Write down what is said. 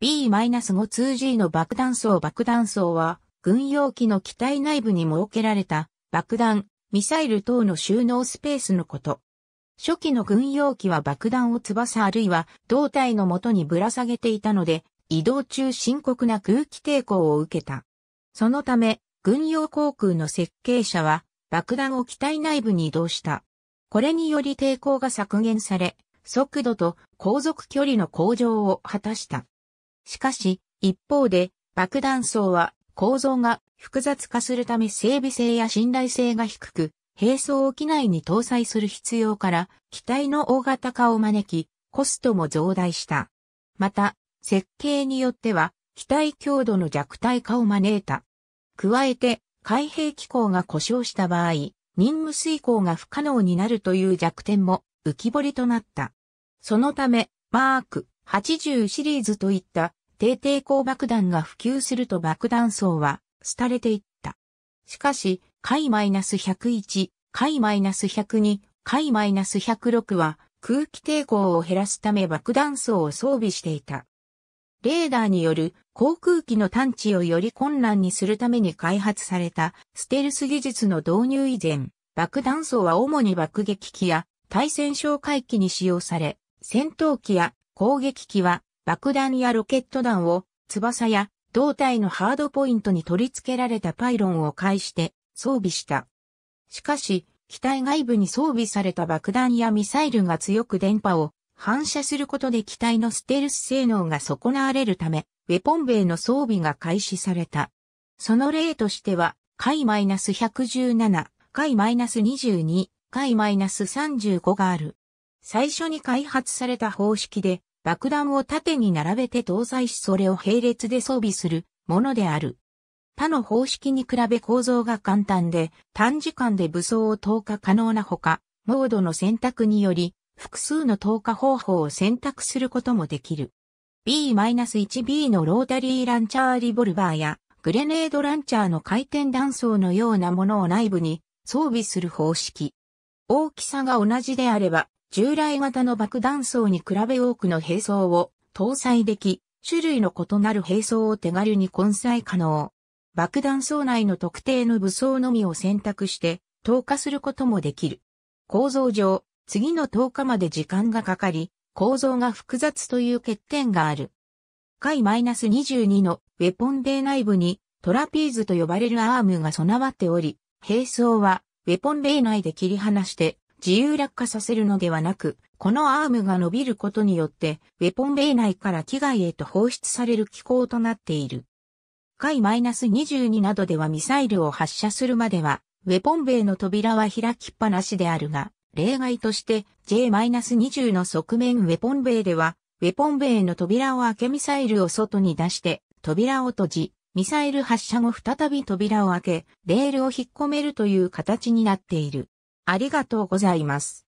B-5-2G の爆弾層爆弾層は、軍用機の機体内部に設けられた爆弾、ミサイル等の収納スペースのこと。初期の軍用機は爆弾を翼あるいは胴体のもとにぶら下げていたので、移動中深刻な空気抵抗を受けた。そのため、軍用航空の設計者は爆弾を機体内部に移動した。これにより抵抗が削減され、速度と航続距離の向上を果たした。しかし、一方で、爆弾層は構造が複雑化するため整備性や信頼性が低く、並走機内に搭載する必要から機体の大型化を招き、コストも増大した。また、設計によっては、機体強度の弱体化を招いた。加えて、開閉機構が故障した場合、任務遂行が不可能になるという弱点も浮き彫りとなった。そのため、マーク80シリーズといった低抵抗爆弾が普及すると爆弾層は廃れていった。しかし、解 -101、解 -102、解 -106 は空気抵抗を減らすため爆弾層を装備していた。レーダーによる航空機の探知をより困難にするために開発されたステルス技術の導入以前、爆弾層は主に爆撃機や対戦哨戒機に使用され、戦闘機や攻撃機は爆弾やロケット弾を翼や胴体のハードポイントに取り付けられたパイロンを介して装備した。しかし、機体外部に装備された爆弾やミサイルが強く電波を反射することで機体のステルス性能が損なわれるため、ウェポンベイの装備が開始された。その例としては、回 -117、回 -22、回 -35 がある。最初に開発された方式で、爆弾を縦に並べて搭載しそれを並列で装備するものである。他の方式に比べ構造が簡単で短時間で武装を投下可能なほか、モードの選択により複数の投下方法を選択することもできる。B-1B のロータリーランチャーリボルバーやグレネードランチャーの回転断層のようなものを内部に装備する方式。大きさが同じであれば従来型の爆弾層に比べ多くの兵装を搭載でき、種類の異なる兵装を手軽に混載可能。爆弾層内の特定の武装のみを選択して投下することもできる。構造上、次の投下まで時間がかかり、構造が複雑という欠点がある。回 -22 のウェポンデー内部にトラピーズと呼ばれるアームが備わっており、兵装はウェポンデー内で切り離して自由落下させるのではなく、このアームが伸びることによって、ウェポン米内から機外へと放出される機構となっている。海 -22 などではミサイルを発射するまでは、ウェポン米の扉は開きっぱなしであるが、例外として J-20 の側面ウェポン米では、ウェポン米の扉を開けミサイルを外に出して、扉を閉じ、ミサイル発射後再び扉を開け、レールを引っ込めるという形になっている。ありがとうございます。